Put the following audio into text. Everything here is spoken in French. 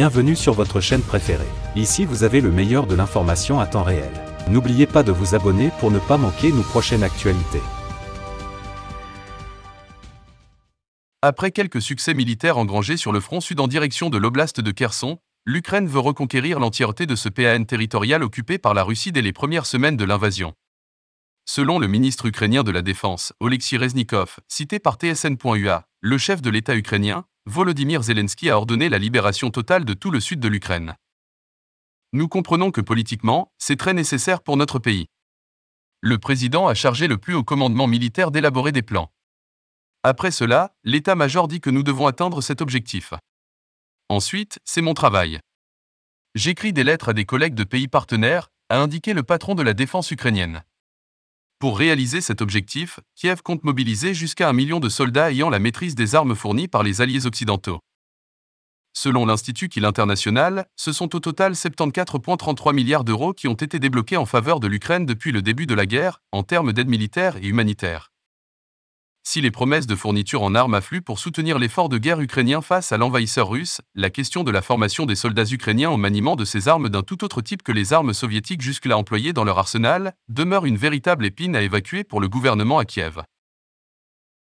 Bienvenue sur votre chaîne préférée. Ici vous avez le meilleur de l'information à temps réel. N'oubliez pas de vous abonner pour ne pas manquer nos prochaines actualités. Après quelques succès militaires engrangés sur le front sud en direction de l'oblast de Kherson, l'Ukraine veut reconquérir l'entièreté de ce PAN territorial occupé par la Russie dès les premières semaines de l'invasion. Selon le ministre ukrainien de la Défense, Oleksiy Reznikov, cité par TSN.ua, le chef de l'État ukrainien, Volodymyr Zelensky a ordonné la libération totale de tout le sud de l'Ukraine. Nous comprenons que politiquement, c'est très nécessaire pour notre pays. Le président a chargé le plus haut commandement militaire d'élaborer des plans. Après cela, l'état-major dit que nous devons atteindre cet objectif. Ensuite, c'est mon travail. J'écris des lettres à des collègues de pays partenaires, a indiqué le patron de la défense ukrainienne. Pour réaliser cet objectif, Kiev compte mobiliser jusqu'à un million de soldats ayant la maîtrise des armes fournies par les alliés occidentaux. Selon l'Institut Kiel International, ce sont au total 74,33 milliards d'euros qui ont été débloqués en faveur de l'Ukraine depuis le début de la guerre, en termes d'aide militaire et humanitaire. Si les promesses de fourniture en armes affluent pour soutenir l'effort de guerre ukrainien face à l'envahisseur russe, la question de la formation des soldats ukrainiens au maniement de ces armes d'un tout autre type que les armes soviétiques jusque-là employées dans leur arsenal demeure une véritable épine à évacuer pour le gouvernement à Kiev.